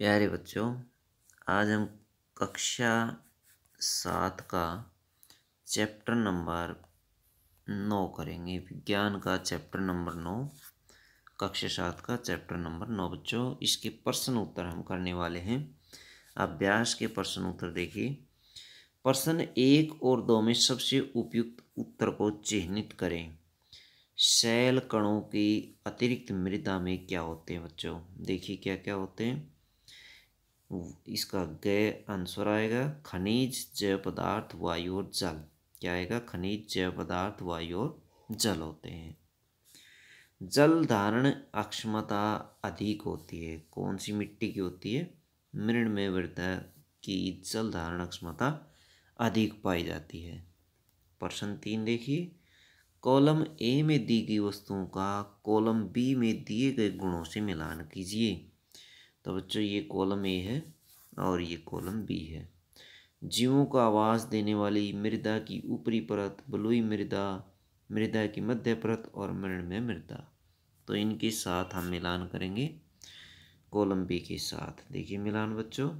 प्यारे बच्चों आज हम कक्षा सात का चैप्टर नंबर नौ करेंगे विज्ञान का चैप्टर नंबर नौ कक्षा सात का चैप्टर नंबर नौ बच्चों इसके प्रश्न उत्तर हम करने वाले हैं अभ्यास के प्रश्न उत्तर देखिए प्रश्न एक और दो में सबसे उपयुक्त उत्तर को चिन्हित करें शैल कणों की अतिरिक्त मृदा में क्या होते हैं बच्चों देखिए क्या क्या होते हैं इसका गय आंसर आएगा खनिज जैव पदार्थ वायु और जल क्या आएगा खनिज जैव पदार्थ वायु और जल होते हैं जल धारण अक्षमता अधिक होती है कौन सी मिट्टी की होती है मृण में वृद्धा की जल धारण अक्षमता अधिक पाई जाती है प्रश्न तीन देखिए कॉलम ए में दी गई वस्तुओं का कॉलम बी में दिए गए गुणों से मिलान कीजिए तो बच्चों ये कॉलम ए है और ये कॉलम बी है जीवों को आवाज़ देने वाली मृदा की ऊपरी परत बलुई मृदा मृदा की मध्य परत और मृण में मृदा तो इनके साथ हम मिलान करेंगे कॉलम बी के साथ देखिए मिलान बच्चों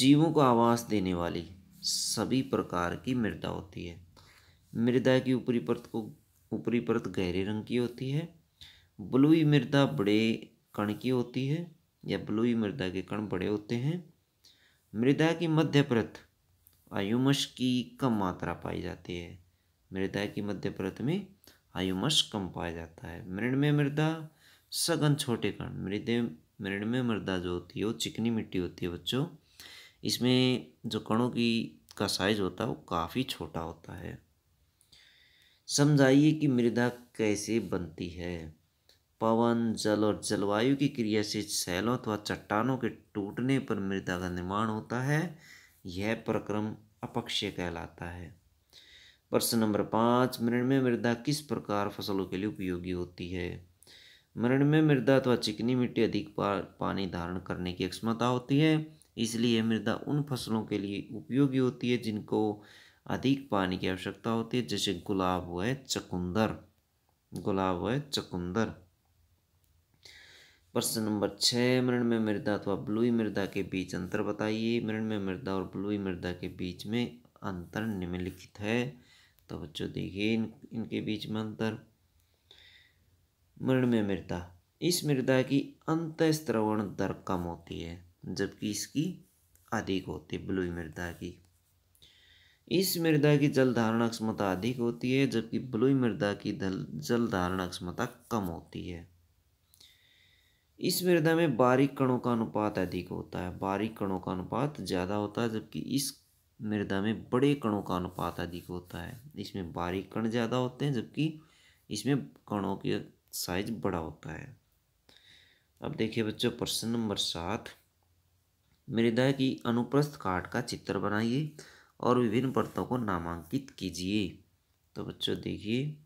जीवों को आवास देने वाली सभी प्रकार की मृदा होती है मृदा की ऊपरी परत को ऊपरी परत गहरे रंग की होती है ब्लूई मृदा बड़े कण की होती है या ब्लूई मृदा के कण बड़े होते हैं मृदा की मध्य परत आयुमश की कम मात्रा पाई जाती है मृदा की मध्य परत में आयुमश कम पाया जाता है मृण में मृदा सघन छोटे कण मृदे मृण में मृदा जो होती है वो चिकनी मिट्टी होती है बच्चों इसमें जो कणों की का साइज होता है वो काफ़ी छोटा होता है समझाइए कि मृदा कैसे बनती है पवन जल और जलवायु की क्रिया से शैलों अथवा चट्टानों के टूटने पर मृदा का निर्माण होता है यह प्रक्रम अपक्षय कहलाता है प्रश्न नंबर पाँच मृण में मृदा किस प्रकार फसलों के लिए उपयोगी होती है मृण में मृदा अथवा चिकनी मिट्टी अधिक पानी धारण करने की क्षमता होती है इसलिए मृदा उन फसलों के लिए उपयोगी होती है जिनको अधिक पानी की आवश्यकता होती है जैसे गुलाब व चकुंदर गुलाब व चकुंदर प्रश्न नंबर छः मृण में मृदा अथवा ब्लूई मृदा के बीच अंतर बताइए मृण में मृदा और ब्लूई मृदा के बीच में अंतर निम्नलिखित है तो बच्चों देखिए इन इनके बीच में अंतर मृण में मृदा इस मृदा की अंत स्त्रवण दर कम होती है जबकि इसकी अधिक होती है ब्लूई मृदा की इस मृदा की जल धारणा क्षमता अधिक होती है जबकि ब्लूई मृदा की जल धारणा क्षमता कम होती है इस मृदा में बारीक कणों का अनुपात अधिक होता है बारीक कणों का अनुपात ज़्यादा होता है जबकि इस मृदा में बड़े कणों का अनुपात अधिक होता है इसमें बारीक कण ज़्यादा होते हैं जबकि इसमें कणों की साइज बड़ा होता है अब देखिए बच्चों प्रश्न नंबर सात मृदा की अनुप्रस्थ काट का चित्र बनाइए और विभिन्न परतों को नामांकित कीजिए तो बच्चों देखिए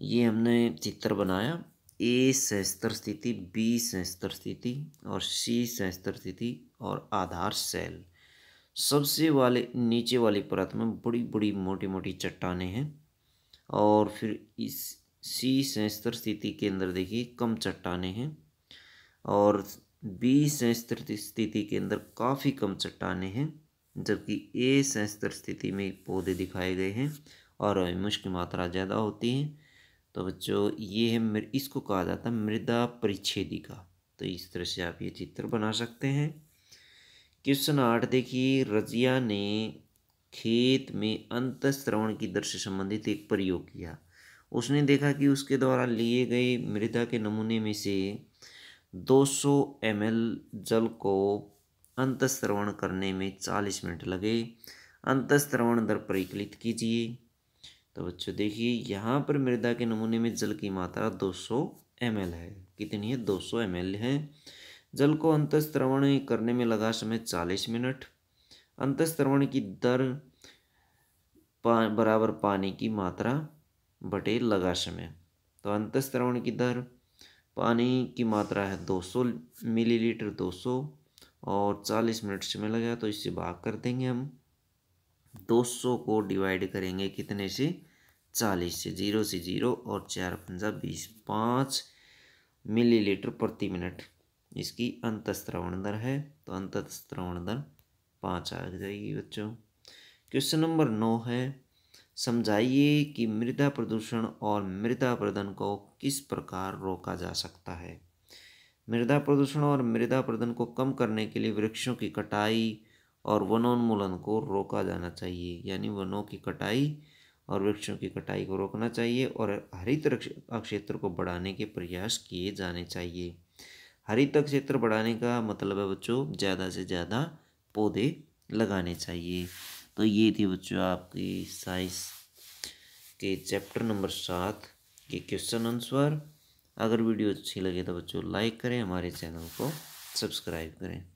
ये हमने चित्र बनाया ए सहस्त्र स्थिति बी सहस्त्र स्थिति और सी सहस्त्र स्थिति और आधार सेल सबसे वाले नीचे वाली परत में बड़ी बड़ी मोटी मोटी चट्टाने हैं और फिर इस सी सहस्त्र स्थिति के अंदर देखिए कम चट्टाने हैं और बी सहस्त्र स्थिति के अंदर काफ़ी कम चट्टाने हैं जबकि ए सहस्त्र स्थिति में पौधे दिखाए गए हैं और मुश्किल मात्रा ज़्यादा होती है तो बच्चों ये है इसको कहा जाता है मृदा परिच्छेदिका तो इस तरह से आप ये चित्र बना सकते हैं क्वेश्चन आठ देखिए रजिया ने खेत में श्रवण की दर से संबंधित एक प्रयोग किया उसने देखा कि उसके द्वारा लिए गए मृदा के नमूने में से 200 सौ जल को श्रवण करने में 40 मिनट लगे श्रवण दर परिकलित कीजिए तो बच्चों देखिए यहाँ पर मृदा के नमूने में जल की मात्रा 200 सौ है कितनी है 200 सौ है जल को अंतस्त्रवण करने में लगा समय 40 मिनट अंतस्त्रवण की दर पा, बराबर पानी की मात्रा बटे लगा समय तो अंतस्त्रवण की दर पानी की मात्रा है 200 मिलीलीटर 200 और 40 मिनट समय लगा तो इससे भाग कर देंगे हम 200 को डिवाइड करेंगे कितने से चालीस से जीरो से जीरो और चार पंजा बीस पाँच मिलीलीटर प्रति मिनट इसकी अंतस्त्रवण दर है तो अंतस्त्रवण दर पाँच आ जाएगी बच्चों क्वेश्चन नंबर नौ है समझाइए कि मृदा प्रदूषण और मृदा प्रदन को किस प्रकार रोका जा सकता है मृदा प्रदूषण और मृदा प्रदन को कम करने के लिए वृक्षों की कटाई और वनोन्मूलन को रोका जाना चाहिए यानी वनों की कटाई और वृक्षों की कटाई को रोकना चाहिए और हरित क्षेत्र को बढ़ाने के प्रयास किए जाने चाहिए हरित क्षेत्र बढ़ाने का मतलब है बच्चों ज़्यादा से ज़्यादा पौधे लगाने चाहिए तो ये थी बच्चों आपकी साइंस के चैप्टर नंबर सात के क्वेश्चन आंसर अगर वीडियो अच्छी लगे तो बच्चों लाइक करें हमारे चैनल को सब्सक्राइब करें